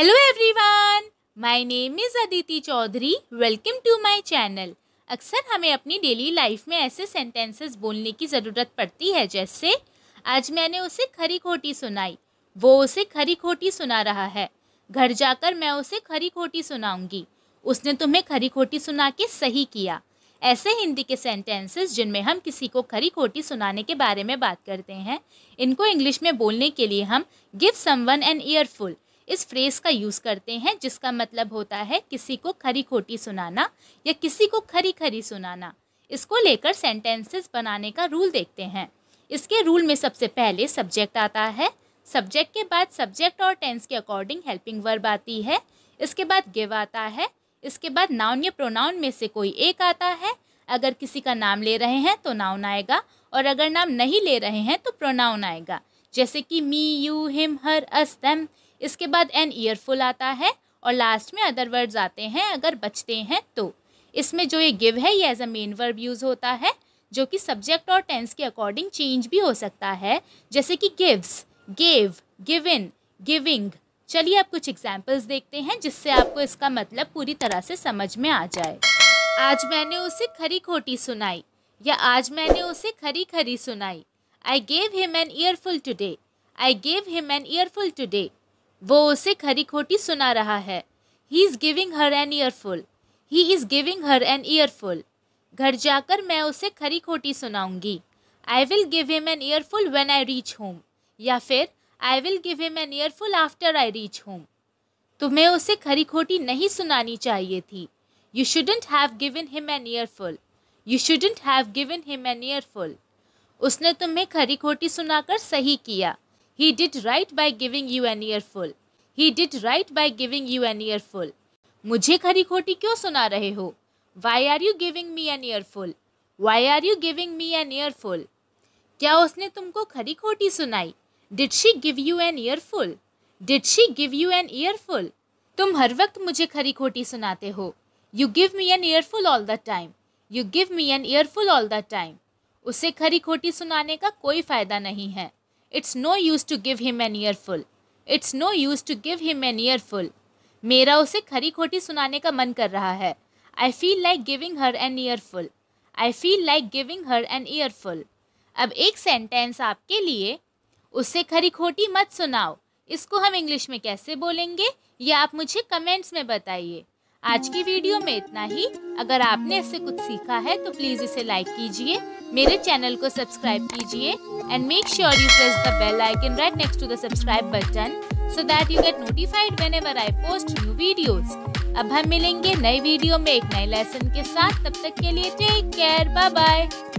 Hello everyone my name is Aditi Chaudhary welcome to my channel अक्सर हमें अपनी डेली लाइफ में ऐसे सेंटेंसेस बोलने की ज़रूरत पड़ती है जैसे आज मैंने उसे खरी खोटी सुनाई वो उसे खरी खोटी सुना रहा है घर जाकर मैं उसे खरी खोटी सुनाऊंगी उसने तुम्हें खरी खोटी सुना के सही किया ऐसे हिंदी के सेंटेंसेस जिनमें हम किसी को खरी खोटी सुनाने के बारे में बात करते हैं इनको इंग्लिश में बोलने के लिए हम गिव समवन एन ईयरफुल इस फ्रेज का यूज़ करते हैं जिसका मतलब होता है किसी को खरी खोटी सुनाना या किसी को खरी खरी सुनाना इसको लेकर सेंटेंसेस बनाने का रूल देखते हैं इसके रूल में सबसे पहले सब्जेक्ट आता है सब्जेक्ट के बाद सब्जेक्ट और टेंस के अकॉर्डिंग हेल्पिंग वर्ब आती है इसके बाद गिव आता है इसके बाद नाउन या प्रोनाउन में से कोई एक आता है अगर किसी का नाम ले रहे हैं तो नाउन आएगा और अगर नाम नहीं ले रहे हैं तो प्रोनाउन आएगा जैसे कि मी यू हिम हर अस्तम इसके बाद एन ईयरफुल आता है और लास्ट में अदर वर्ड्स आते हैं अगर बचते हैं तो इसमें जो ये गिव है ये as a main verb use होता है जो कि सब्जेक्ट और टेंस के अकॉर्डिंग चेंज भी हो सकता है जैसे कि gives gave given giving चलिए आप कुछ एग्जाम्पल्स देखते हैं जिससे आपको इसका मतलब पूरी तरह से समझ में आ जाए आज मैंने उसे खरी खोटी सुनाई या आज मैंने उसे खरी खरी सुनाई I gave him an earful today I gave him an earful today वो उसे खरी खोटी सुना रहा है he is giving her an earful he is giving her an earful घर जाकर मैं उसे खरी खोटी सुनाऊंगी I will give him an earful when I reach home या फिर I will give him an earful after I reach home तुम्हें उसे खरी खोटी नहीं सुनानी चाहिए थी you shouldn't have given him an earful you shouldn't have given him an earful उसने तुम्हें खरी खोटी सुनाकर सही किया He did right by giving you an earful. He did right by giving you an earful. मुझे खरी खोटी क्यों सुना रहे हो Why are you giving me an earful? Why are you giving me an earful? क्या उसने तुमको खरी खोटी सुनाई Did she give you an earful? Did she give you an earful? तुम हर वक्त मुझे खरी खोटी सुनाते हो You give me an earful all the time. You give me an earful all the time. उसे खरी खोटी सुनाने का कोई फ़ायदा नहीं है it's no use to give him an earful it's no use to give him an earful मेरा उसे खरी खोटी सुनाने का मन कर रहा है I feel like giving her an earful I feel like giving her an earful अब एक सेंटेंस आपके लिए उससे खरी खोटी मत सुनाओ इसको हम इंग्लिश में कैसे बोलेंगे ये आप मुझे कमेंट्स में बताइए आज की वीडियो में इतना ही अगर आपने इससे कुछ सीखा है तो प्लीज़ इसे लाइक कीजिए मेरे चैनल को सब्सक्राइब कीजिए and make sure you press the bell icon right next to the subscribe button so that you get notified whenever I post new videos अब हम मिलेंगे नए वीडियो में एक नए लेसन के साथ तब तक के लिए टेक केयर बाय बाय